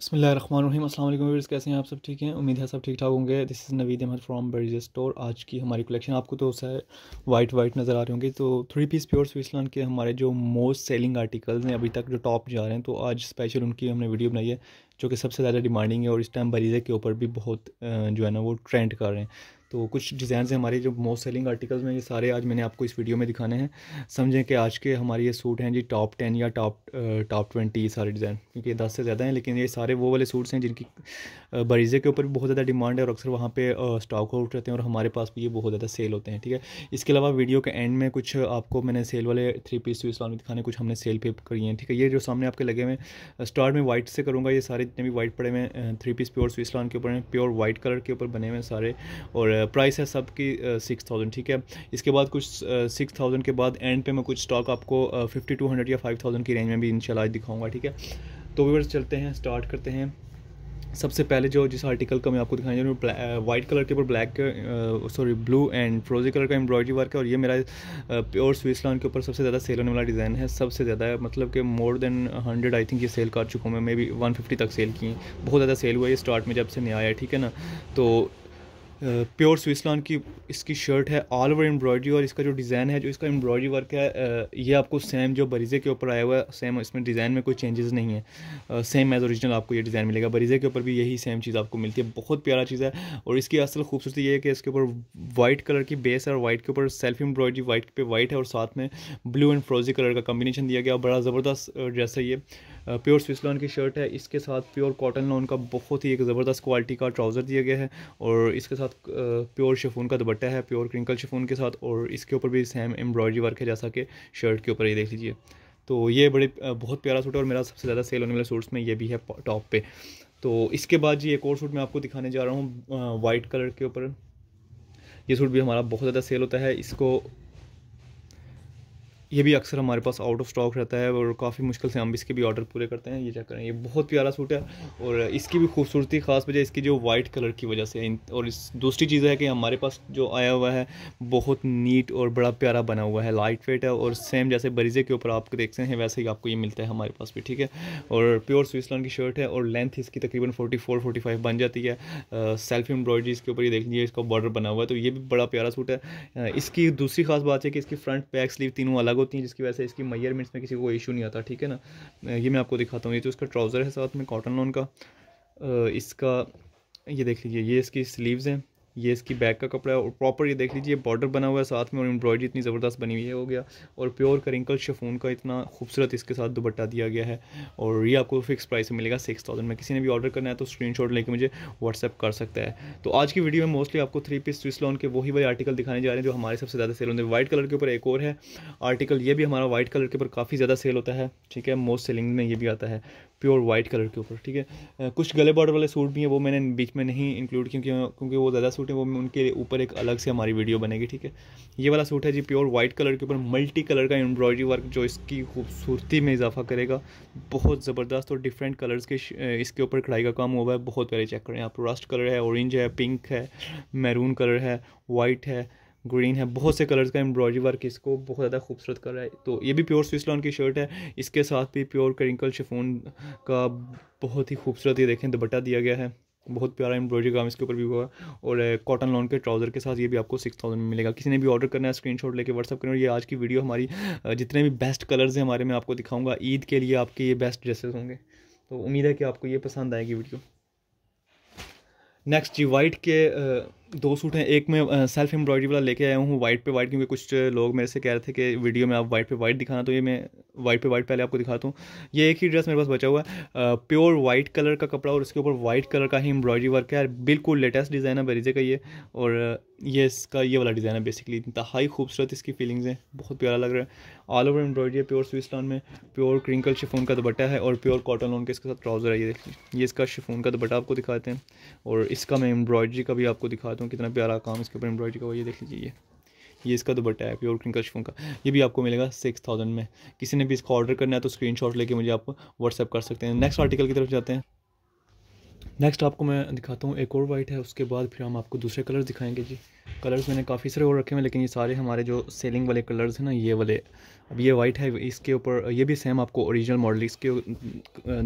बसमिल अल्लाम कैसे हैं आप सब ठीक हैं उम्मीद है सब ठीक ठाक होंगे this is Naveed Ahmed from Burj store आज की हमारी कलेक्शन आपको तो सर वाइट वाइट नज़र आ रही होंगी तो थ्री पीस प्योर स्विट्ज़रलैंड के हमारे जो मोस्ट सेलिंग आर्टिकल्स हैं अभी तक जो टॉप जा रहे हैं तो आज स्पेशल उनकी हमने वीडियो बनाई है जो कि सबसे ज़्यादा डिमांडिंग है और इस टाइम बरीज़े के ऊपर भी बहुत जो है ना वो ट्रेंड कर रहे हैं तो कुछ डिज़ाइन हैं हमारे जो मोस्ट सेलिंग आर्टिकल्स में ये सारे आज मैंने आपको इस वीडियो में दिखाने हैं समझें कि आज के हमारे ये सूट हैं जी टॉप टेन या टॉप टॉप ट्वेंटी ये सारे डिज़ाइन क्योंकि दस से ज़्यादा हैं लेकिन ये सारे वो वाले सूट्स हैं जिनकी बरीज़े के ऊपर भी बहुत ज़्यादा डिमांड है और अक्सर वहाँ पर स्टॉक आउट रहते हैं और हमारे पास भी ये बहुत ज़्यादा सेल होते हैं ठीक है इसके अलावा वीडियो के एंड में कुछ आपको मैंने सेल वाले थ्री पीस वीस वाले दिखाने कुछ हमने सेल पे करी हैं ठीक है ये जो सामने आपके लगे हुए स्टार्ट में वाइट से करूँगा ये सारे जितने भी वाइट पड़े हुए थ्री पीस प्योर स्विस्लॉन के ऊपर हैं प्योर वाइट कलर के ऊपर बने हुए सारे और प्राइस है सब की सिक्स थाउजेंड ठीक है इसके बाद कुछ सिक्स थाउजेंड के बाद एंड पे मैं कुछ स्टॉक आपको फिफ्टी टू हंड्रेड या फाइव थाउजेंड की रेंज में भी इनशाला दिखाऊंगा ठीक है तो व्यूवर्स चलते हैं स्टार्ट करते हैं सबसे पहले जो जिस आर्टिकल का मैं आपको दिखाई दे रहा हूँ वाइट कलर के ऊपर ब्लैक सॉरी ब्लू एंड फ्रोजी कलर का एम्ब्रॉयडरी वर्क है और ये मेरा प्योर स्विसलैंड के ऊपर सबसे ज़्यादा सेल होने वाला डिज़ाइन है सबसे ज़्यादा मतलब कि more than hundred I think ये सेल कर चुका हूँ मैं मे बी वन फिफ्टी तक सेल की बहुत ज़्यादा सेल हुआ है ये स्टार्ट में जब से नया आया ठीक है ना तो प्योर स्विसलॉन की इसकी शर्ट है ऑल ओवर एम्ब्रॉयडरी और इसका जो डिज़ाइन है जो इसका एम्ब्रॉयडरी वर्क है ये आपको सेम जो बरीज़े के ऊपर आया हुआ है सेम इसमें डिज़ाइन में कोई चेंजेस नहीं है सेम एज ओरिजिनल आपको ये डिज़ाइन मिलेगा बरीज़े के ऊपर भी यही सेम चीज़ आपको मिलती है बहुत प्यारा चीज़ है और इसकी असल खूबसूरती ये है कि इसके ऊपर वाइट कलर की बेस है और वाइट के ऊपर सेल्फ एम्ब्रॉयडरी वाइट पे वाइट है और साथ में ब्लू एंड फ्रोजी कलर का कम्बिनेशन दिया गया बड़ा ज़बरदस्त ड्रेस है ये प्योर स्विस लॉन की शर्ट है इसके साथ प्योर कॉटन लॉन का बहुत ही एक ज़बरदस्त क्वालिटी का ट्राउज़र दिया गया है और इसके साथ प्योर शेफून का दुपट्टा है प्योर क्रिंकल शेफून के साथ और इसके ऊपर भी सेम एम्ब्रॉयडरी वर्क है जैसा कि शर्ट के ऊपर ये देख लीजिए तो ये बड़े बहुत प्यारा सूट है और मेरा सबसे ज़्यादा सेल होने वाले सूट्स में ये भी है टॉप पे तो इसके बाद जी एक और सूट मैं आपको दिखाने जा रहा हूँ वाइट कलर के ऊपर ये सूट भी हमारा बहुत ज़्यादा सेल होता है इसको ये भी अक्सर हमारे पास आउट ऑफ स्टॉक रहता है और काफ़ी मुश्किल से हम इसके भी ऑर्डर पूरे करते हैं ये चेक करें ये बहुत प्यारा सूट है और इसकी भी खूबसूरती खास वजह इसकी जो वाइट कलर की वजह से और इस दूसरी चीज़ है कि हमारे पास जो आया हुआ है बहुत नीट और बड़ा प्यारा बना हुआ है लाइट वेट है और सेम जैसे बरीजे के ऊपर आप देखते हैं वैसे ही आपको ये मिलता है हमारे पास भी ठीक है और प्योर स्विट्जरलैंड की शर्ट है और लेंथ इसकी तकरीबन फोर्टी फोर फाइव बन जाती है सेल्फ एम्ब्रॉयडरी इसके ऊपर ये देख लीजिए इसका बॉर्डर बना हुआ है तो ये भी बड़ा प्यारा सूट है इसकी दूसरी खास बात है कि इसकी फ्रंट बैक स्लीव तीनों अलग अलग होती हैं जिसकी वजह से इसकी मैयरमेंट्स में किसी को इशू नहीं आता ठीक है ना ये मैं आपको दिखाता हूँ ये तो इसका ट्राउज़र है साथ में कॉटन लॉन का इसका ये देख लीजिए ये इसकी स्लीव्स हैं ये इसकी बैक का कपड़ा है और प्रॉपर ये देख लीजिए बॉर्डर बना हुआ है साथ में और एम्ब्रॉयडरी इतनी ज़बरदस्त बनी हुई है हो गया और प्योर करिंकल शेफोन का इतना खूबसूरत इसके साथ दुपट्टा दिया गया है और ये आपको फिक्स प्राइस में मिलेगा सिक्स थाउजेंड में किसी ने भी ऑर्डर करना है तो स्क्रीन शॉट लेके मुझे व्हाट्सअप कर सकता है तो आज की वीडियो में मोस्टली आपको थ्री पीस स्विस लॉन के वही वही आर्टिकल दिखाने जा रहे हैं जो हमारे सबसे ज़्यादा सेल होते हैं वाइट कलर के ऊपर एक और है आर्टिकल ये भी हमारा वाइट कलर के ऊपर काफ़ी ज़्यादा सेल होता है ठीक है मोस्ट सेलिंग में ये भी आता है प्योर वाइट कलर के ऊपर ठीक है कुछ गले बॉर्डर वाले सूट भी हैं वो मैंने बीच में नहीं इंक्लूड क्योंकि क्योंकि वो ज़्यादा सूट सूट है वो उनके ऊपर एक अलग से हमारी वीडियो बनेगी ठीक है ये वाला सूट है जी प्योर वाइट कलर के ऊपर मल्टी कलर का एम्ब्रॉयडरी वर्क जो इसकी खूबसूरती में इजाफा करेगा बहुत ज़बरदस्त और डिफरेंट कलर्स के इसके ऊपर कढ़ाई का काम हुआ है बहुत प्यारे चेक करें आप रस्ट कलर है ऑरेंज है पिंक है मैरून कलर है वाइट है ग्रीन है बहुत से कलर्स का एम्ब्रॉयडरी वर्क इसको बहुत ज़्यादा खूबसूरत कर रहा है तो ये भी प्योर स्विसलॉन की शर्ट है इसके साथ भी प्योर करिंकल शिफोन का बहुत ही खूबसूरत ये देखें दुपट्टा दिया गया है बहुत प्यारा एम्ब्रॉयडरी काम इसके ऊपर भी हुआ और कॉटन लॉन के ट्राउज़र के साथ ये भी आपको सिक्स थाउजेंड में मिलेगा किसी ने भी ऑर्डर करना है स्क्रीनशॉट लेके व्हाट्सअप करें और ये आज की वीडियो हमारी जितने भी बेस्ट कलर्स हैं हमारे मैं आपको दिखाऊंगा ईद के लिए आपके ये बेस्ट ड्रेसेस होंगे तो उम्मीद है कि आपको ये पसंद आएगी वीडियो नेक्स्ट जी वाइट के दो सूट हैं एक मैं सेल्फ एम्ब्रॉयडरी वाला लेके आया हूँ वाइट पे वाइट क्योंकि कुछ लोग मेरे से कह रहे थे कि वीडियो में आप वाइट पे वाइट दिखाना तो ये मैं वाइट पे वाइट पहले आपको दिखाता हूँ ये एक ही ड्रेस मेरे पास बचा हुआ है प्योर वाइट कलर का कपड़ा और इसके ऊपर वाइट कलर का ही एम्ब्रॉयडरी वर्क है बिल्कुल लेटेस्ट डिज़ाइन है बरीजे का ये और ये इसका ये वाला डिज़ाइन है बेसिकली इंतहाई खूबसूरत इसकी फीलिंग्स हैं बहुत प्यारा लग रहा है ऑल ओवर एम्ब्रॉयडरी है प्योर स्विस्टान में प्योर क्रिंकल शिफोन का दुपट्टा है और प्योर कॉटन लोन के इसके साथ ट्राउज़र है ये देखिए ये इसका शिफोन का दुपट्टा आपको दिखाते हैं और इसका मैं एम्ब्रॉयडरी का भी आपको दिखाता दिखाता हूँ कितना प्यारा काम इसके ऊपर एम्ब्रॉयडरी का हुआ ये देख लीजिए ये ये इसका दुपट्टा है प्योर क्रिंकल शिफोन का ये भी आपको मिलेगा सिक्स थाउजेंड में किसी ने भी इसका ऑर्डर करना है तो स्क्रीनशॉट लेके मुझे आप व्हाट्सअप कर सकते हैं नेक्स्ट आर्टिकल की तरफ जाते हैं नेक्स्ट आपको मैं दिखाता हूँ एक और वाइट है उसके बाद फिर हम आपको दूसरे कलर्स दिखाएंगे जी कलर्स मैंने काफ़ी सारे और रखे हैं लेकिन ये सारे हमारे जो सेलिंग वाले कलर्स हैं ना ये वाले अब ये वाइट है इसके ऊपर ये भी सेम आपको ओरिजिनल मॉडल इसके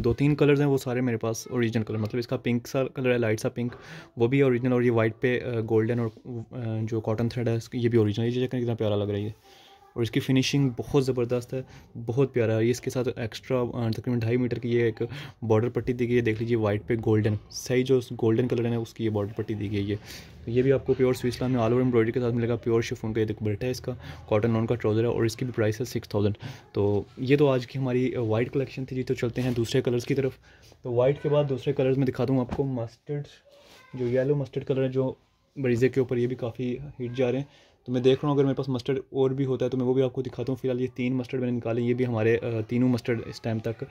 दो तीन कलर्स हैं वो सारे मेरे पास ओरिजिनल कलर मतलब इसका पिंक सा कलर है लाइट सा पिंक वो भी ओरिजिनल और ये वाइट पे गोल्डन और जो कॉटन थ्रेड है ये भी ओरिजिनल ये जैसे कितना प्यारा लग रहा है और इसकी फिनिशिंग बहुत ज़बरदस्त है बहुत प्यारा है इसके साथ एक्स्ट्रा तकरीबन ढाई मीटर की ये एक बॉर्डर पट्टी दी गई है देख लीजिए वाइट पे गोल्डन सही जो गोल्डन कलर है उसकी ये बॉर्डर पट्टी दी गई है तो ये भी आपको प्योर स्विस्ला में ऑल ओवर एम्ब्रॉयडरी के साथ मिलेगा प्योर शिफोन का ये दुपट्टा है इसका कॉटन लॉन का ट्राउज़र है और इसकी भी प्राइस है सिक्स थाउजेंड तो ये तो आज की हमारी वाइट कलेक्शन थी जी तो चलते हैं दूसरे कलर्स की तरफ तो वाइट के बाद दूसरे कलर्स में दिखा दूँ आपको मस्टर्ड जो येलो मस्टर्ड कलर है जो मरीज़े के ऊपर ये भी काफ़ी हिट जा रहे हैं तो मैं देख रहा हूँ अगर मेरे पास मस्टर्ड और भी होता है तो मैं वो भी आपको दिखाता हूँ फिलहाल ये तीन मस्टर्ड मैंने निकाले ये भी हमारे तीनों मस्टर्ड इस टाइम तक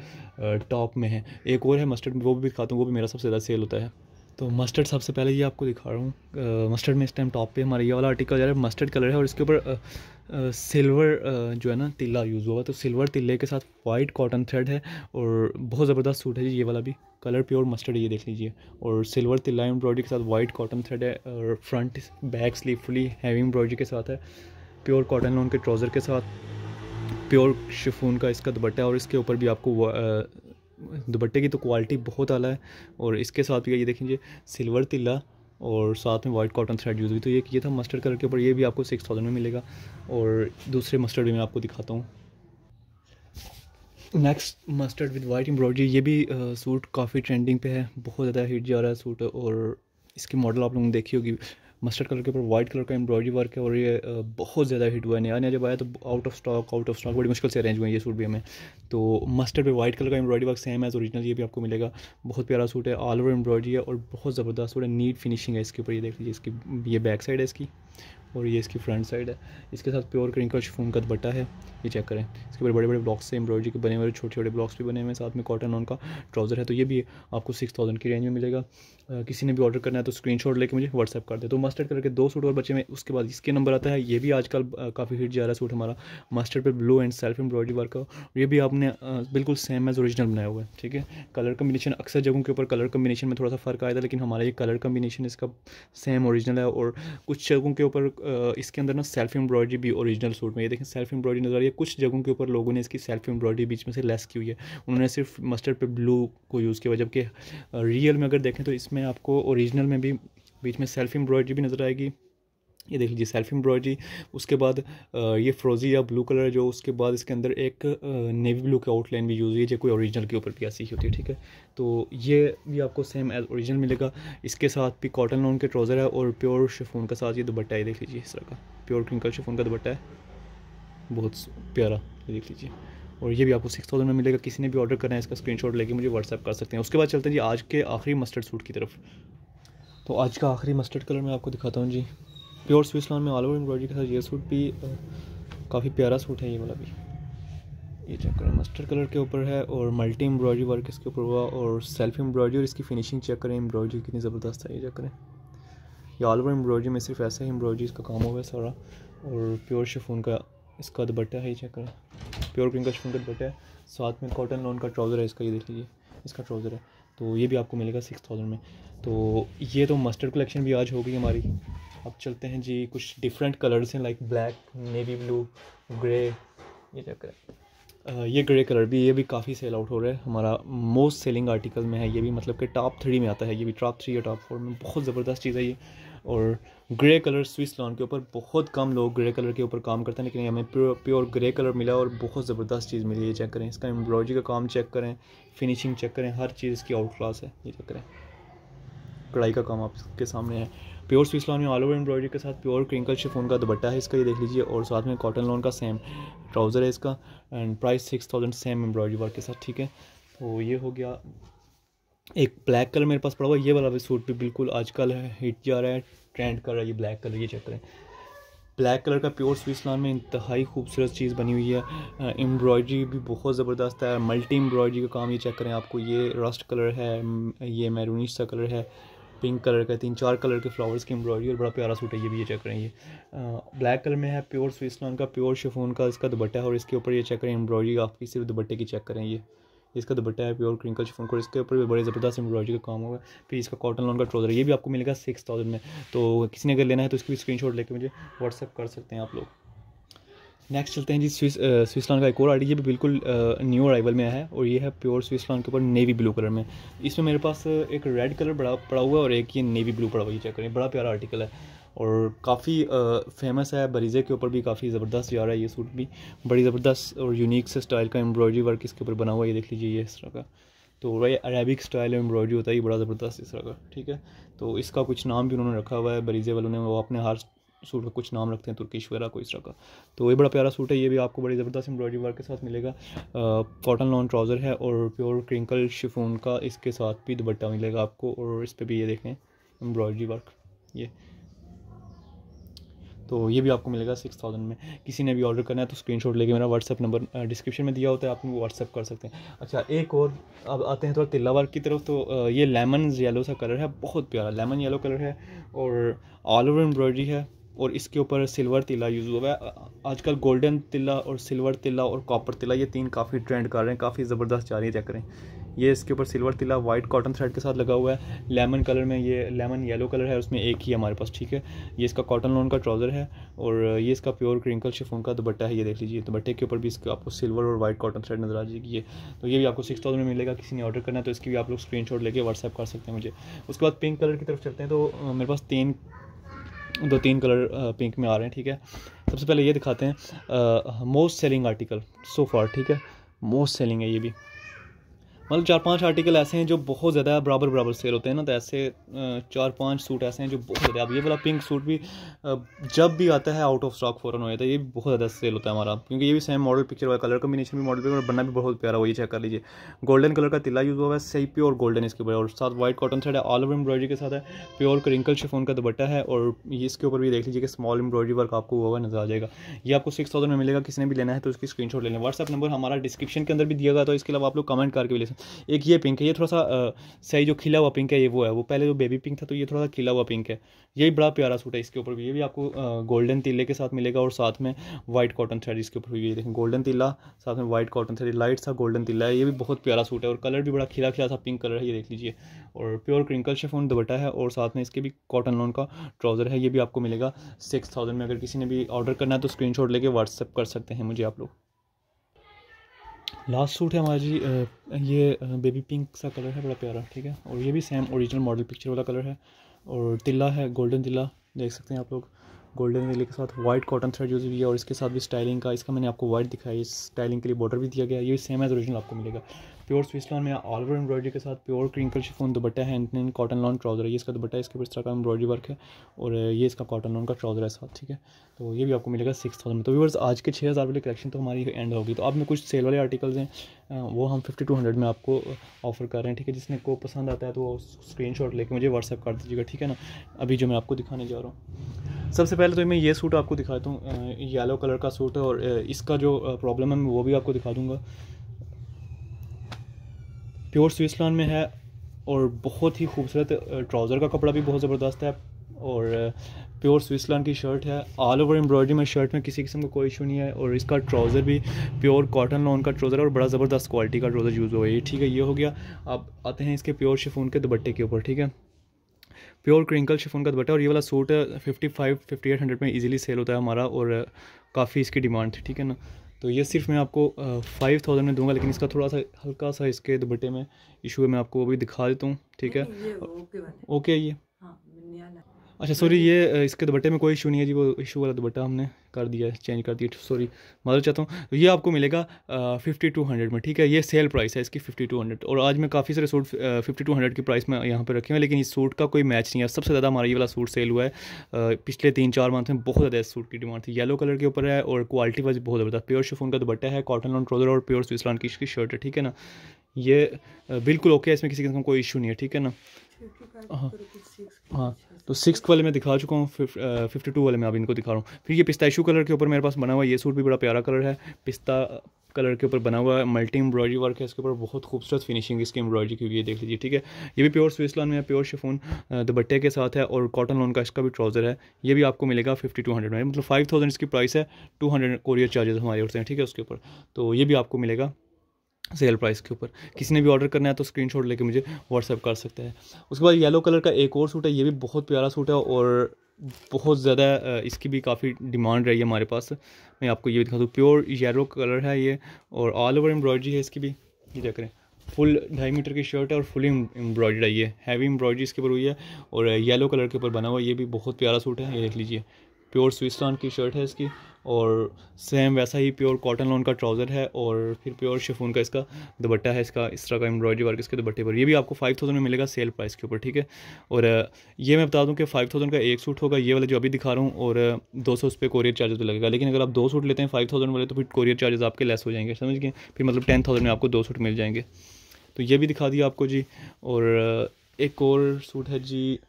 टॉप में है एक और है मस्टर्ड वो भी दिखाता हूँ वो भी मेरा सबसे ज़्यादा सेल होता है तो मस्टर्ड सबसे पहले ये आपको दिखा रहा हूँ मस्टर्ड में इस टाइम टॉप पे हमारा ये वाला आर्टिकल है मस्टर्ड कलर है और इसके ऊपर सिल्वर जो है ना तिल्ला यूज़ हुआ तो सिल्वर तिल्ले के साथ वाइट कॉटन थ्रेड है और बहुत ज़बरदस्त सूट है जी ये वाला भी कलर प्योर मस्टर्ड ये देख लीजिए और सिल्वर तिल्ला एम्ब्रॉयडरी के साथ वाइट कॉटन थ्रेड है और front back sleeve fully heavy embroidery के साथ है प्योर कॉटन लोन के ट्राउज़र के साथ प्योर शिफून का इसका दुपट्टा है और इसके ऊपर भी आपको दुपट्टे की तो क्वालिटी बहुत आला है और इसके साथ भी ये देख लीजिए सिल्वर तिल्ला और साथ में वाइट कॉटन थ्रेड यूज़ हुई तो ये किया था मस्टर्ड कलर के ऊपर ये भी आपको सिक्स थाउजेंड में मिलेगा और दूसरे मस्टर्ड भी मैं आपको दिखाता हूँ next mustard with white embroidery ये भी सूट काफ़ी ट्रेंडिंग पे है बहुत ज़्यादा हिट जा रहा है सूट और इसकी मॉडल आप लोगों ने देखी होगी मस्टर्ड कलर के ऊपर वाइट कलर का एम्ब्रॉयडरी वर्क है और ये बहुत ज़्यादा हिट हुआ है नया नया जब आया तो out of stock out of stock बड़ी मुश्किल से अरेंज हुए हैं ये सूट भी हमें तो मस्टर्ड पे वाइट कलर का एम्ब्रॉयडरी वर्क सेम है एज ओरिजिनल ये भी आपको मिलेगा बहुत प्यारा सूट है ऑल ओवर एम्ब्रॉयडरी है और बहुत ज़बरदस्त सूट है नीट फिनिशिंग है इसके ऊपर ये देख लीजिए इसकी ये बैक साइड है इसकी और ये इसकी फ्रंट साइड है इसके साथ प्योर क्रिंकल शिफोन का दुपट्टा है ये चेक करें इसके ऊपर बड़े बड़े ब्लॉक्स से एम्ब्रॉयडरी के बने हुए छोटे छोटे ब्लॉक्स भी बने हुए हैं साथ में कॉटन ऑन का ट्राउज़र है तो ये भी आपको सिक्स थाउजेंड की रेंज में मिलेगा किसी ने भी ऑर्डर करना है तो शॉट लेके मुझे व्हाट्सअप कर दे तो मस्टर्ड करके दो सूट और बचे में उसके बाद इसके नंबर आता है ये भी आजकल काफ़ी हिट जा रहा है सूट हमारा मस्टर्ड पर blue and self embroidery work का ये भी आपने बिल्कुल सेम एज ओरिजिनल बनाया हुआ है ठीक है कलर कम्बिनेशन अक्सर जगहों के ऊपर कलर कम्बिनेशन में थोड़ा सा फ़र्क आया था लेकिन हमारा ये कलर कम्बिनेशन इसका सेम ओरिजिनल है और कुछ जगहों के ऊपर इसके अंदर ना सेल्फ एम्ब्रॉयडरी भी ओरिजिनल सूट में ये देखें सेल्फ एम्ब्रॉयडरी नज़र आ रही है कुछ जगहों के ऊपर लोगों ने इसकी सेल्फ एम्ब्रॉयडरी बीच में से लेस की हुई है उन्होंने सिर्फ मस्टर्ड पे ब्लू को यूज़ किया जबकि रियल में अगर देखें तो इसमें में आपको ओरिजिनल में भी बीच में सेल्फ एम्ब्रॉयडरी भी नज़र आएगी ये देख लीजिए सेल्फ एम्ब्रॉयड्री उसके बाद ये फ्रोजी या ब्लू कलर जो उसके बाद इसके अंदर एक नेवी ब्लू के आउटलाइन भी यूज़ हुई है जो कोई ओरिजिनल के ऊपर भी ऐसी ही होती है ठीक है तो ये भी आपको सेम एज ओरिजिनल मिलेगा इसके साथ भी कॉटन लॉन के ट्राउज़र है और प्योर शेफोन का साथ ये दुपट्टा है देख लीजिए इस तरह का प्योर क्रिंकल शेफोन का दुपट्टा है बहुत प्यारा देख लीजिए और ये भी आपको सिक्स थाउजेंड में मिलेगा किसी ने भी ऑर्डर करना है इसका स्क्रीनशॉट लेके मुझे व्हाट्सअप कर सकते हैं उसके बाद चलते हैं जी आज के आखिरी मस्टर्ड सूट की तरफ तो आज का आखिरी मस्टर्ड कलर मैं आपको दिखाता हूँ जी प्योर स्विस लॉन में ऑल ओवर एम्ब्रॉयडरी के साथ ये सूट भी काफ़ी प्यारा सूट है ये वाला भी ये चेक करें मस्टर्ड कलर के ऊपर है और मल्टी एम्ब्रॉयडरी वर्क इसके ऊपर हुआ और सेल्फ एम्ब्रॉयडरी और इसकी फिनिशिंग चेक करें एम्ब्रॉयडरी कितनी ज़बरदस्त है ये चेक करें ये ऑल ओवर एम्ब्रॉयडरी में सिर्फ ऐसा ही एम्ब्रॉयडरी इसका काम हुआ है सारा और प्योर शेफून का इसका दुपट्टा है ये चेक करें प्योर ग्रीन का शिफन दुपट्टा है साथ में कॉटन लॉन का ट्राउज़र है इसका ये देख लीजिए इसका ट्राउज़र है तो ये भी आपको मिलेगा सिक्स थाउजेंड में तो ये तो मस्टर्ड कलेक्शन भी आज हो गई हमारी अब चलते हैं जी कुछ डिफरेंट कलर्स हैं like black navy blue grey ये चक्कर है ये ग्रे कलर भी ये भी काफ़ी सेल आउट हो रहा है हमारा मोस्ट सेलिंग आर्टिकल में है ये भी मतलब कि टॉप थ्री में आता है ये भी टॉप थ्री या टॉप फोर में बहुत ज़बरदस्त चीज़ है ये और ग्रे कलर स्विस लॉन के ऊपर बहुत कम लोग ग्रे कलर के ऊपर काम करते हैं लेकिन हमें प्योर प्योर ग्रे कलर मिला और बहुत ज़बरदस्त चीज़ मिली ये चेक करें इसका एम्ब्रॉयडरी का काम चेक करें फिनिशिंग चेक करें हर चीज़ इसकी आउट क्लास है ये चेक करें कढ़ाई का काम आपके सामने है प्योर स्विस लॉन में ऑल ओवर एम्ब्रॉयडरी के साथ प्योर क्रिंकल शिफोन का दुपट्टा है इसका ये देख लीजिए और साथ में कॉटन लॉन का सेम ट्राउज़र है इसका end price six thousand same embroidery work के साथ ठीक है तो ये हो गया एक ब्लैक कलर मेरे पास पड़ा हुआ ये वाला भी सूट भी बिल्कुल आजकल है हिट जा रहा है ट्रेंड कर रहा है ये ब्लैक कलर ये चक्कर है ब्लैक कलर का प्योर लॉन में इंतहाई खूबसूरत चीज़ बनी हुई है एम्ब्रॉयडरी भी बहुत ज़बरदस्त है मल्टी एम्ब्रॉयडरी का काम ये चेक करें आपको ये रस्ट कलर है ये मैरूनिश सा कलर है पिंक कलर का तीन चार कलर के फ्लावर्स की एम्ब्रॉयडरी और बड़ा प्यारा सूट है ये भी ये चेक करें ये ब्लैक कलर में है प्योर लॉन का प्योर शिफोन का इसका दुपट्टा है और इसके ऊपर ये चेक करें एम्ब्रॉयडरी आपकी सिर्फ दुपट्टे की चेक करें ये इसका दुपट्टा है प्योर क्रिंकल शिफोन कोड इसके ऊपर भी बड़े ज़बरदस्त एम्ब्रॉडरी का काम होगा फिर इसका कॉटन लॉन का ट्राउजर ये भी आपको मिलेगा सिक्स थाउजेंड में तो किसी ने अगर लेना है तो इसकी भी स्क्रीन लेकर मुझे व्हाट्सअप कर सकते हैं आप लोग नेक्स्ट चलते हैं जी स्विस स्विसलैंड का एक और आईडी ये भी बिल्कुल न्यू अराइवल में है और ये है प्योर स्विसलैंड के ऊपर नेवी ब्लू कलर में इसमें मेरे पास एक रेड कलर बड़ा पड़ा हुआ है और एक ये नेवी ब्लू पड़ा हुआ ये चेक करें बड़ा प्यारा आर्टिकल है और काफ़ी फेमस है बरीज़े के ऊपर भी काफ़ी ज़बरदस्त जा रहा है ये सूट भी बड़ी ज़बरदस्त और यूनिक से स्टाइल का एम्ब्रॉयडरी वर्क इसके ऊपर बना हुआ है ये देख लीजिए ये इस तरह का तो वही अरेबिक स्टाइल एम्ब्रॉयडरी होता है ये बड़ा ज़बरदस्त इस तरह का ठीक है तो इसका कुछ नाम भी उन्होंने रखा हुआ है बरीज़े वालों ने वो अपने हर सूट का कुछ नाम रखते हैं तुर्किश वगैरह कोई इस तरह का तो ये बड़ा प्यारा सूट है ये भी आपको बड़ी ज़बरदस्त एम्ब्रॉयडरी वर्क के साथ मिलेगा कॉटन लॉन ट्राउज़र है और प्योर क्रिंकल शिफोन का इसके साथ भी दुपट्टा मिलेगा आपको और इस पर भी ये देखें एम्ब्रॉयडरी वर्क ये तो ये भी आपको मिलेगा सिक्स थाउजेंड में किसी ने भी ऑर्डर करना है तो स्क्रीन शॉट लेके मेरा व्हाट्सअप नंबर डिस्क्रिप्शन में दिया होता है आप व्हाट्सअप कर सकते हैं अच्छा एक और अब आते हैं थोड़ा तो तिलावर की तरफ तो ये लेमन येलो सा कलर है बहुत प्यारा लेमन येलो कलर है और ऑल ओवर एम्ब्रॉयडरी है और इसके ऊपर सिल्वर तिला यूज़ हुआ है आजकल गोल्डन तिला और सिल्वर तिला और कॉपर तिला ये तीन काफ़ी ट्रेंड कर रहे हैं काफ़ी ज़बरदस्त जा रही है चक्रें करें ये इसके ऊपर सिल्वर तिला वाइट कॉटन थ्रेड के साथ लगा हुआ है लेमन कलर में ये लेमन येलो कलर है उसमें एक ही हमारे पास ठीक है ये इसका कॉटन लोन का ट्राउज़र है और ये इसका प्योर क्रिंकल शिफोन का दुपट्टा है ये देख लीजिए दुपट्टे के ऊपर भी इसका आपको सिल्वर और वाइट कॉटन थ्रेड नजर आ जाएगी ये तो ये भी आपको सिक्स थाउजेंड में मिलेगा किसी ने ऑर्डर करना है तो इसकी भी आप लोग स्क्रीन लेके व्हाट्सअप कर सकते हैं मुझे उसके बाद पिंक कलर की तरफ चलते हैं तो मेरे पास तीन दो तीन कलर पिंक में आ रहे हैं ठीक है सबसे पहले ये दिखाते हैं most selling article so far ठीक है मोस्ट सेलिंग है ये भी मतलब चार पांच आर्टिकल ऐसे हैं जो बहुत ज़्यादा बराबर बराबर सेल होते हैं ना तो ऐसे चार पांच सूट ऐसे हैं जो बहुत ज़्यादा अब ये वाला पिंक सूट भी जब भी आता है आउट ऑफ स्टॉक फ़ौरन हो जाता है ये भी बहुत ज़्यादा सेल होता है हमारा क्योंकि ये भी सेम मॉडल पिक्चर हुआ कलर कम्बिनेशन भी मॉडल पिक्चर बनना भी बहुत प्यारा हुआ ये चेक कर लीजिए गोल्डन कलर का तिला यूज़ हुआ है सही प्योर गोल्डन इसके ऊपर और साथ व्हाइट कॉटन साइड है ऑल ओवर एम्ब्रॉयडरी के साथ है प्योर क्रिंकल शिफोन का दुपट्टा है और इसके ऊपर भी देख लीजिए कि स्मॉल एम्ब्रॉयडरी वर्क आपको हुआ नजर आ जाएगा ये आपको सिक्स थाउजेंड में मिलेगा किसी ने भी लेना है तो उसकी स्क्रीनशॉट ले लें व्हाट्सअप नंबर हमारा डिस्क्रिप्शन के अंदर भी दिया गया तो इसके अलावा आप लोग कमेंट करके ले सकते एक ये पिंक है ये थोड़ा सा सही जो खिला हुआ पिंक है ये वो है वो पहले जो बेबी पिंक था तो ये थोड़ा सा खिला हुआ पिंक है ये बड़ा प्यारा सूट है इसके ऊपर भी ये भी आपको गोल्डन तिले के साथ मिलेगा और साथ में वाइट कॉटन थ्रेड इसके ऊपर भी ये देखें गोल्डन तिला साथ में वाइट कॉटन थ्रेड लाइट सा गोल्डन तिला है ये भी बहुत प्यारा सूट है और कलर भी बड़ा खिला खिला सा पिंक कलर है ये देख लीजिए और प्योर क्रिंकल शेफोन दुबटा है और साथ में इसके भी कॉटन लॉन का ट्राउज़र है ये भी आपको मिलेगा सिक्स थाउजेंड में अगर किसी ने भी ऑर्डर करना है तो स्क्रीन लेके व्हाट्सअप कर सकते हैं मुझे आप लोग लास्ट सूट है हमारा जी ये बेबी पिंक सा कलर है बड़ा प्यारा ठीक है और ये भी सेम ओरिजिनल मॉडल पिक्चर वाला कलर है और तिल्ला है गोल्डन तिल्ला देख सकते हैं आप लोग गोल्डन तिल्ले के साथ वाइट कॉटन थ्रेड यूज़ किया और इसके साथ भी स्टाइलिंग का इसका मैंने आपको वाइट दिखाया स्टाइलिंग के लिए बॉर्डर भी दिया गया ये सेम एज ओरिजिनल आपको मिलेगा प्योर स्विस लॉन में ऑल ओवर एम्ब्रॉयडरी के साथ प्योर क्रिंकल शिफोन दुपट्टा है एंड कॉटन लॉन ट्राउजर है ये इसका दुपट्टा इसके ऊपर इस तरह का एम्ब्रॉयडरी वर्क है और ये इसका कॉटन लॉन का ट्राउजर है साथ ठीक है तो ये भी आपको मिलेगा सिक्स थाउजेंड तो व्यवर्स आज के छः हज़ार वाली कलेक्शन तो हमारी एंड होगी तो अब में कुछ सेल वाले आर्टिकल्स हैं वो हम फिफ्टी टू हंड्रेड में आपको ऑफर कर रहे हैं ठीक है जिसने को पसंद आता है तो वो स्क्रीन शॉट लेकर मुझे व्हाट्सअप कर दीजिएगा ठीक है ना अभी जो मैं आपको दिखाने जा रहा हूँ सबसे पहले तो मैं ये सूट आपको दिखाता हूँ येलो कलर का सूट है और इसका जो प्रॉब्लम है मैं वो भी आपको दिखा दूँगा प्योर स्विस में है और बहुत ही खूबसूरत ट्राउज़र का कपड़ा भी बहुत ज़बरदस्त है और प्योर स्विस की शर्ट है ऑल ओवर एम्ब्रॉयडरी में शर्ट में किसी किस्म का कोई इशू नहीं है और इसका ट्राउज़र भी प्योर कॉटन लॉन का ट्राउज़र और बड़ा ज़बरदस्त क्वालिटी का ट्राउज़र यूज़ हुआ है ठीक है ये हो गया अब आते हैं इसके प्योर शिफोन के दुपट्टे के ऊपर ठीक है प्योर क्रिंकल शिफोन का दुपट्टा और ये वाला suit fifty five fifty eight hundred में इजिली सेल होता है हमारा और काफ़ी इसकी डिमांड थी ठीक है ना तो ये सिर्फ मैं आपको फाइव थाउजेंड में दूंगा लेकिन इसका थोड़ा सा हल्का सा इसके दुपट्टे में इशू है मैं आपको अभी दिखा देता हूँ ठीक है ओके ये हाँ, अच्छा सॉरी ये इसके दुपट्टे में कोई इशू नहीं है जी वो इशू वाला दुपट्टा हमने कर दिया है चेंज कर दिया सॉरी मालूम चाहता हूँ तो ये आपको मिलेगा फिफ्टी टू हंड्रेड में ठीक है ये सेल प्राइस है इसकी फिफ्टी टू हंड्रेड और आज मैं काफ़ी सारे सूट फिफ्टी टू हंड्रेड की प्राइस में यहाँ पर रखे हुए लेकिन इस सूट का कोई मैच नहीं है सबसे ज़्यादा हमारा ये वाला सूट सेल हुआ है पिछले तीन चार मंथ में बहुत ज़्यादा इस सूट की डिमांड थी येलो कलर के ऊपर है और क्वालिटी वाइज बहुत ज़बरदस्त प्योर शिफोन का दुपट्टा है कॉटन लॉन ट्रोजर और प्योर स्विसलैंड की इसकी शर्ट है ठीक है ना ये बिल्कुल ओके है इसमें किसी किस्म का कोई इशू नहीं है ठीक है ना हाँ हाँ तो सिक्स वाले मैं दिखा चुका हूँ फिफ्टी टू uh, वाले मैं अब इनको दिखा रहा हूँ फिर ये पिस्ता इशू कलर के ऊपर मेरे पास बना हुआ ये सूट भी बड़ा प्यारा कलर है पिस्ता कलर के ऊपर बना हुआ है मल्टी एम्ब्रॉयडरी वर्क है इसके ऊपर बहुत खूबसूरत फिनिशिंग इसकी एम्ब्रॉयडरी की ये देख लीजिए ठीक है ये भी प्योर स्विसलान में है प्योर शेफोन uh, दुपट्टे के साथ है और कॉटन लोन का इसका भी ट्राउज़र है ये भी आपको मिलेगा फिफ्टी टू हंड्रेड में मतलब फाइव थाउजेंड इसकी प्राइस है टू हंड्रेड कोरियर चार्जेस हमारे होते हैं ठीक है उसके ऊपर तो ये भी आपको मिलेगा सेल प्राइस के ऊपर किसी ने भी ऑर्डर करना है तो स्क्रीनशॉट लेके मुझे व्हाट्सअप कर सकते हैं उसके बाद येलो कलर का एक और सूट है ये भी बहुत प्यारा सूट है और बहुत ज़्यादा इसकी भी काफ़ी डिमांड रही है हमारे पास मैं आपको ये दिखा दूँ प्योर येलो कलर है ये और ऑल ओवर एम्ब्रॉयड्री है इसकी भी ये क्या करें फुल ढाई मीटर की शर्ट है और फुली आई है ये हैवी एम्ब्रॉयडरी इसके ऊपर हुई है और येलो कलर के ऊपर बना हुआ ये भी बहुत प्यारा सूट है ये देख लीजिए प्योर स्विस्तान की शर्ट है इसकी और सेम वैसा ही प्योर कॉटन लॉन का ट्राउज़र है और फिर प्योर शिफोन का इसका दुपट्टा है इसका इस तरह का एम्ब्रॉयडरी वर्क इसके दुबट्टे पर ये भी आपको फाइव थाउजेंड में मिलेगा सेल प्राइस के ऊपर ठीक है और ये मैं बता दूँ कि फाइव थाउजेंड का एक सूट होगा ये वाला जो अभी दिखा रहा हूँ और दो सौ उस पर कोरियर चार्जेस तो लगेगा लेकिन अगर आप दो सूट लेते हैं फाइव थाउजेंड वाले तो फिर कोरियर चार्जेस आपके लेस हो जाएंगे समझ गए फिर मतलब टेन थाउजेंड में आपको दो सूट मिल जाएंगे तो ये भी दिखा दिया आपको जी और एक और सूट है जी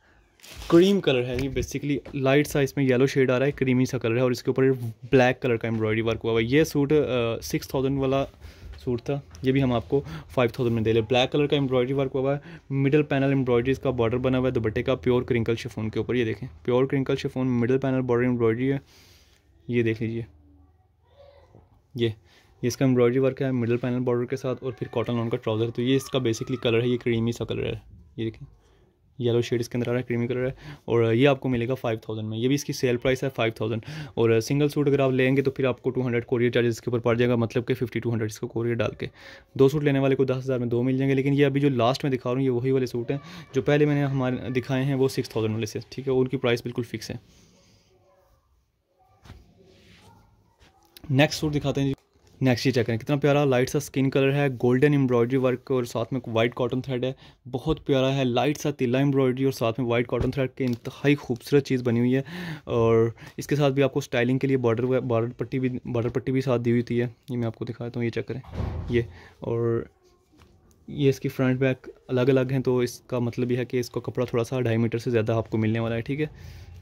क्रीम कलर है ये बेसिकली लाइट सा इसमें येलो शेड आ रहा है क्रीमी सा कलर है और इसके ऊपर ब्लैक कलर का एम्ब्रॉयडरी वर्क हुआ हुआ है ये सूट सिक्स थाउजेंड वाला सूट था ये भी हम आपको फाइव थाउजेंड में दे ले ब्लैक कलर का एम्ब्रॉयडरी वर्क हुआ है मिडल पैनल एम्ब्रॉयडरी इसका बॉर्डर बना हुआ है दुपट्टे का प्योर क्रिंकल शिफोन के ऊपर ये देखें pure crinkle chiffon middle panel border embroidery है ये देख लीजिए ये ये इसका एम्ब्रॉयडरी वर्क है मिडल पैनल बॉर्डर के साथ और फिर कॉटन लॉन का ट्राउज़र तो ये इसका बेसिकली कलर है ये क्रीमी सा कलर है ये देखें येलो शेड इसके अंदर आ रहा है क्रीमी कलर है और ये आपको मिलेगा फाइव थाउजेंड में ये भी इसकी सेल प्राइस है फाइव थाउजेंड और सिंगल सूट अगर आप लेंगे तो फिर आपको टू हंड्रेड कोरियर चार्जेस के ऊपर पड़ जाएगा मतलब कि फिफ्टी टू हंड्रेड इसको कोरियर डाल के दो सूट लेने वाले को दस हज़ार में दो मिल जाएंगे लेकिन ये अभी जो लास्ट में दिखा रहा हूँ ये वही वाले सूट हैं जो पहले मैंने हमारे दिखाए हैं वो सिक्स थाउजेंड वाले से ठीक है उनकी प्राइस बिल्कुल फिक्स है नेक्स्ट सूट दिखाते हैं नेक्स्ट ये चेक करें कितना प्यारा लाइट सा स्किन कलर है गोल्डन एम्ब्रॉयडरी वर्क और साथ में वाइट कॉटन थ्रेड है बहुत प्यारा है लाइट सा तिल्ला एम्ब्रॉयडरी और साथ में वाइट कॉटन थ्रेड की इंतहाई खूबसूरत चीज़ बनी हुई है और इसके साथ भी आपको स्टाइलिंग के लिए बॉर्डर बॉर्डर पट्टी भी बॉर्डर पट्टी भी साथ दी हुई थी है ये मैं आपको दिखाता हूँ ये चेक करें ये और ये इसकी फ्रंट बैक अलग अलग हैं तो इसका मतलब यह है कि इसका कपड़ा थोड़ा सा ढाई मीटर से ज़्यादा आपको मिलने वाला है ठीक है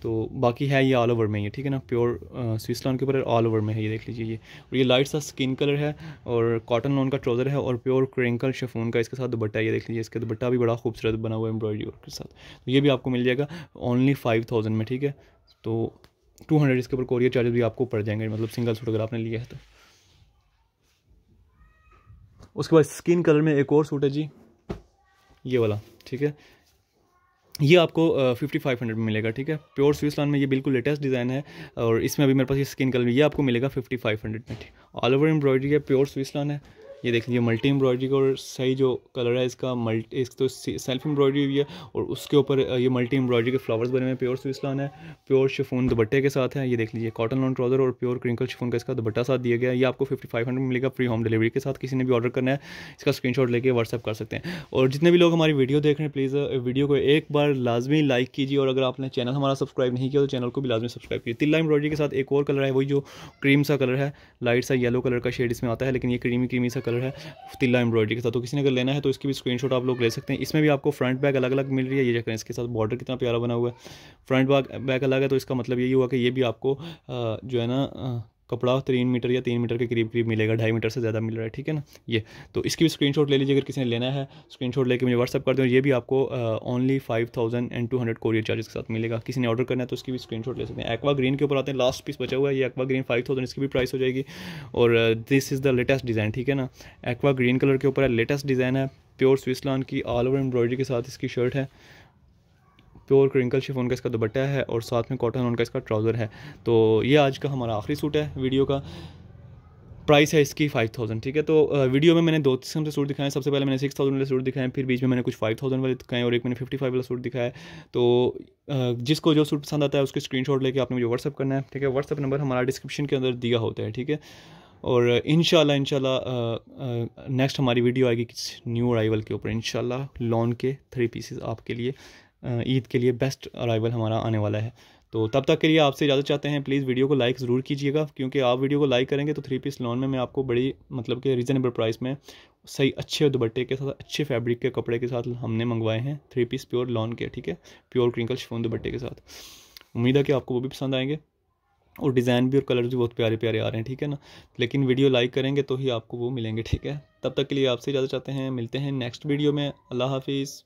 तो बाकी है ये ऑल ओवर में ये ठीक है ना प्योर स्विस लॉन के ऊपर ऑल ओवर में है ये देख लीजिए ये और ये लाइट सा स्किन कलर है और कॉटन लॉन का ट्राउज़र है और प्योर क्रिंकल शेफोन का इसके साथ दुपट्टा ये देख लीजिए इसका दुपट्टा भी बड़ा खूबसूरत बना हुआ है एम्ब्रॉयडरी वर्क के साथ तो ये भी आपको मिल जाएगा ओनली फाइव थाउजेंड में ठीक है तो टू हंड्रेड इसके ऊपर कोरियर चार्जेस भी आपको पड़ जाएंगे मतलब सिंगल सूट अगर आपने लिया है तो उसके बाद स्किन कलर में एक और सूट है जी ये वाला ठीक है ये आपको फिफ्टी फाइव हंड्रेड में मिलेगा ठीक है प्योर स्विस लॉन में ये बिल्कुल लेटेस्ट डिज़ाइन है और इसमें अभी मेरे पास ये स्किन कलर ये आपको मिलेगा फिफ्टी फाइव हंड्रेड में ऑल ओवर एम्ब्रॉयडरी है प्योर स्विस लॉन है ये देख लीजिए मल्टी एम्ब्रॉयडरी का और सही जो कलर है इसका मल्टी इस तो सेल्फ एम्ब्रॉयडरी हुई है और उसके ऊपर ये मल्टी एम्ब्रॉयडरी के फ्लावर्स बने हुए हैं प्योर स्विसलान है प्योर शिफोन दुपट्टे के साथ है ये देख लीजिए कॉटन लॉन ट्राउजर और प्योर क्रिंकल शिफोन का इसका दुपट्टा साथ दिया गया ये आपको फिफ्टी फाइव हंड्रेड मिलेगा फ्री होम डिलीवरी के साथ किसी ने भी ऑर्डर करना है इसका स्क्रीन लेके व्हाट्सअप कर सकते हैं और जितने भी लोग हमारी वीडियो देख रहे हैं प्लीज़ वीडियो को एक बार लाजमी लाइक कीजिए और अगर आपने चैनल हमारा सब्सक्राइब नहीं किया तो चैनल को भी लाजमी सब्सक्राइब कीजिए तिल्ला एम्ब्रॉयडरी के साथ एक और कलर है वही जो क्रीम सा कलर है लाइट सा येलो कलर का शेड इसमें आता है लेकिन ये क्रीमी क्रीमी सा कलर है तिल्ला एम्ब्रॉयडरी के साथ तो किसी ने अगर लेना है तो इसकी भी स्क्रीनशॉट आप लोग ले सकते हैं इसमें भी आपको फ्रंट बैग अलग अलग मिल रही है ये चेक इसके साथ बॉर्डर कितना प्यारा बना हुआ है फ्रंट बैग अलग है तो इसका मतलब यही हुआ कि ये भी आपको जो है ना कपड़ा तीन मीटर या तीन मीटर के करीब करीब मिलेगा ढाई मीटर से ज़्यादा मिल रहा है ठीक है ना ये तो इसकी भी स्क्रीन ले लीजिए अगर किसी ने लेना है स्क्रीन लेके मुझे व्हाट्सअप कर दें ये भी आपको only five thousand and two hundred courier charges के साथ मिलेगा किसी ने ऑर्डर करना है तो उसकी भी स्क्रीन ले सकते हैं एक्वा ग्रीन के ऊपर आते हैं लास्ट पीस बचा हुआ है ये एक्वा ग्रीन फाइव थाउजेंड इसकी भी प्राइस हो जाएगी और this is the latest design ठीक है ना एक्वा ग्रीन कलर के ऊपर है लेटेस्ट डिज़ाइन है प्योर स्विसलान की ऑल ओवर एम्ब्रॉयडरी के साथ इसकी शर्ट है प्योर क्रिंकल शिफोन का इसका दुपट्टा है और साथ में कॉटन उनका इसका ट्राउज़र है तो ये आज का हमारा आखिरी सूट है वीडियो का प्राइस है इसकी फाइव थाउजेंड ठीक है तो वीडियो में मैंने दो किस्म से सूट दिखाए सबसे पहले मैंने सिक्स थाउजेंड वाले सूट दिखाए फिर बीच में मैंने कुछ फाइव थाउजेंड वाले दिखाए और एक मैंने फिफ्टी फाइव वाला सूट दिखाया तो जिसको जो सूट पसंद आता है उसके स्क्रीनशॉट लेके आपने मुझे व्हाट्सअप करना है ठीक है व्हाट्सअप नंबर हमारा डिस्क्रिप्शन के अंदर दिया होता है ठीक है और इन शाला नेक्स्ट हमारी वीडियो आएगी किस न्यू अराइवल के ऊपर इन लॉन के थ्री पीसेज आपके लिए ईद के लिए बेस्ट अराइवल हमारा आने वाला है तो तब तक के लिए आपसे इजाज़त चाहते हैं प्लीज़ वीडियो को लाइक ज़रूर कीजिएगा क्योंकि आप वीडियो को लाइक करेंगे तो थ्री पीस लॉन में मैं आपको बड़ी मतलब कि रीज़नेबल प्राइस में सही अच्छे दुपट्टे के साथ अच्छे फैब्रिक के कपड़े के साथ हमने मंगवाए हैं थ्री पीस प्योर लॉन के ठीक है प्योर क्रिंकल शिफोन दुपट्टे के साथ उम्मीद है कि आपको वो भी पसंद आएंगे और डिज़ाइन भी और कलर भी बहुत प्यारे प्यारे आ रहे हैं ठीक है ना लेकिन वीडियो लाइक करेंगे तो ही आपको वो मिलेंगे ठीक है तब तक के लिए आपसे इजाज़त चाहते हैं मिलते हैं नेक्स्ट वीडियो में अल्लाह हाफिज़